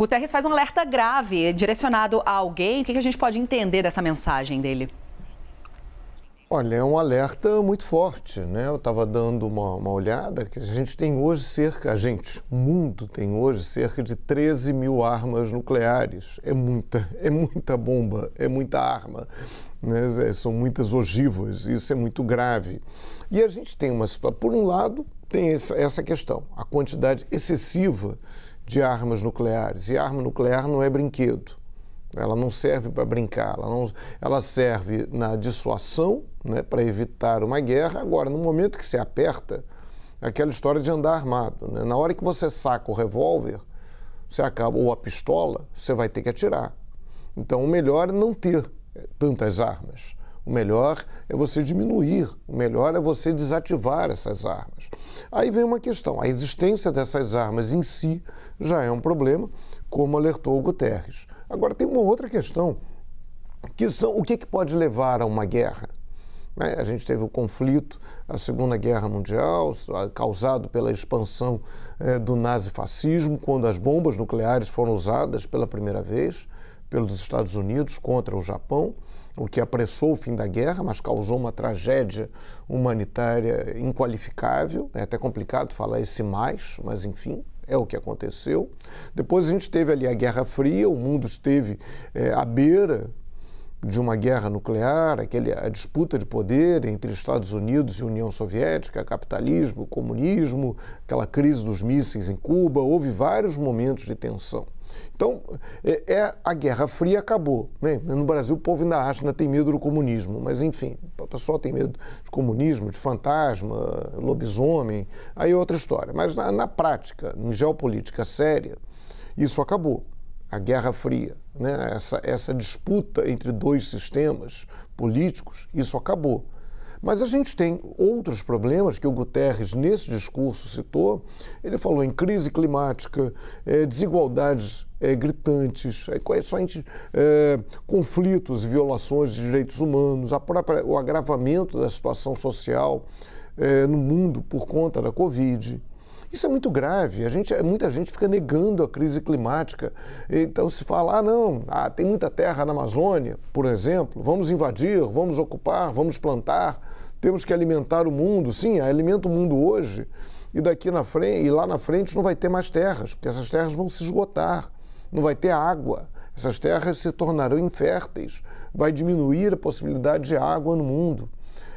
Guterres faz um alerta grave direcionado a alguém. O que a gente pode entender dessa mensagem dele? Olha, é um alerta muito forte, né? Eu estava dando uma, uma, olhada que a gente tem hoje cerca, a gente, o mundo tem hoje cerca de 13 mil armas nucleares. É muita, é muita bomba, é muita arma, né? É, são muitas ogivas, isso é muito grave. E a gente tem uma situação, por um lado, tem essa, essa questão, a quantidade excessiva de armas nucleares. E arma nuclear não é brinquedo. Ela não serve para brincar, ela, não, ela, serve na dissuasão, né, para evitar uma guerra. Agora, no momento que se aperta, é aquela história de andar armado. Né? Na hora que você saca o revólver, você acaba, ou a pistola, você vai ter que atirar. Então, o melhor é não ter tantas armas. O melhor é você diminuir, o melhor é você desativar essas armas. Aí vem uma questão: a existência dessas armas em si já é um problema, como alertou o Guterres. Agora, tem uma outra questão, que são o que, é que pode levar a uma guerra. Né, a gente teve o conflito, a Segunda Guerra Mundial, causado pela expansão eh, do nazifascismo, quando as bombas nucleares foram usadas pela primeira vez pelos Estados Unidos contra o Japão o que apressou o fim da guerra, mas causou uma tragédia humanitária inqualificável. É até complicado falar esse mais, mas enfim, é o que aconteceu. Depois a gente teve ali a Guerra Fria, o mundo esteve é, à beira de uma guerra nuclear, aquele, a disputa de poder entre Estados Unidos e União Soviética, capitalismo, comunismo, aquela crise dos mísseis em Cuba, houve vários momentos de tensão. Então, é, é, a Guerra Fria acabou. Né? No Brasil, o povo ainda acha, ainda tem medo do comunismo. Mas, enfim, o pessoal tem medo de comunismo, de fantasma, lobisomem, aí é outra história. Mas, na, na prática, em geopolítica séria, isso acabou. A Guerra Fria, né? essa, essa disputa entre dois sistemas políticos, isso acabou. Mas a gente tem outros problemas que o Guterres, nesse discurso, citou. Ele falou em crise climática, é, desigualdades é, gritantes, coerções, é, conflitos, violações de direitos humanos, própria, o agravamento da situação social no mundo por conta da Covid. Isso é muito grave. A gente, muita gente fica negando a crise climática. Então se fala, ah, não, ah, tem muita terra na Amazônia, por exemplo, vamos invadir, vamos ocupar, vamos plantar, temos que alimentar o mundo. Sim, alimenta o mundo hoje e daqui na frente e lá na frente não vai ter mais terras, porque essas terras vão se esgotar, não vai ter água. Essas terras se tornarão inférteis, vai diminuir a possibilidade de água no mundo.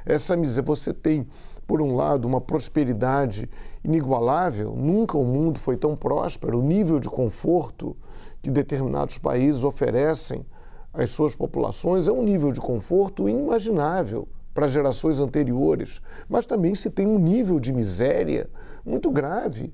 Essa miséria você tem por um lado, uma prosperidade inigualável, nunca o mundo foi tão próspero, o nível de conforto que determinados países oferecem às suas populações é um nível de conforto inimaginável para gerações anteriores, mas também se tem um nível de miséria muito grave.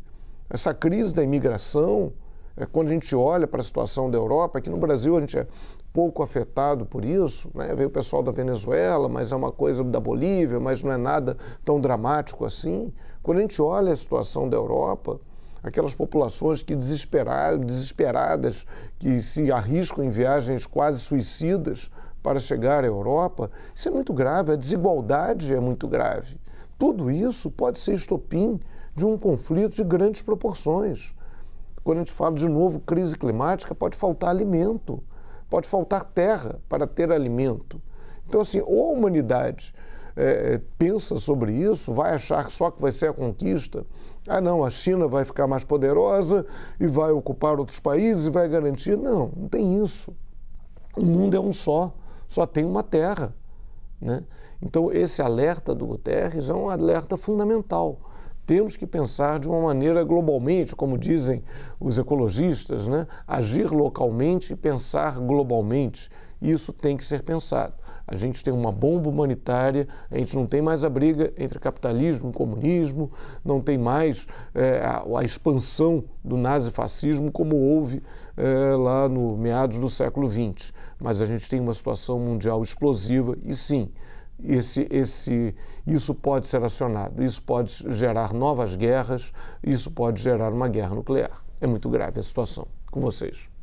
Essa crise da imigração, é, quando a gente olha para a situação da Europa, aqui no Brasil a gente é pouco afetado por isso. Né? Veio o pessoal da Venezuela, mas é uma coisa da Bolívia, mas não é nada tão dramático assim. Quando a gente olha a situação da Europa, aquelas populações que desesperadas, desesperadas que se arriscam em viagens quase suicidas para chegar à Europa, isso é muito grave, a desigualdade é muito grave. Tudo isso pode ser estopim de um conflito de grandes proporções. Quando a gente fala de novo crise climática, pode faltar alimento pode faltar terra para ter alimento. Então, assim, ou a humanidade é, é, pensa sobre isso, vai achar só que vai ser a conquista. Ah, não, a China vai ficar mais poderosa e vai ocupar outros países e vai garantir. Não, não tem isso. O mundo é um só, só tem uma terra. Né? Então, esse alerta do Guterres é um alerta fundamental temos que pensar de uma maneira globalmente, como dizem os ecologistas, né? agir localmente e pensar globalmente. Isso tem que ser pensado. A gente tem uma bomba humanitária, a gente não tem mais a briga entre capitalismo e comunismo, não tem mais é, a, a, expansão do nazifascismo como houve é, lá no meados do século XX. Mas a gente tem uma situação mundial explosiva e sim, esse, esse, isso pode ser acionado, isso pode gerar novas guerras, isso pode gerar uma guerra nuclear. É muito grave a situação. Com vocês.